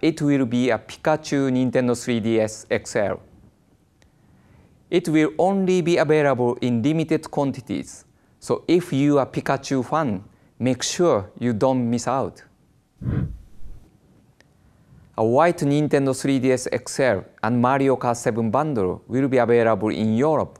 It will be a Pikachu Nintendo 3DS XL. It will only be available in limited quantities, so if you are Pikachu fan, make sure you don't miss out. A white Nintendo 3DS XL and Mario Kart 7 bundle will be available in Europe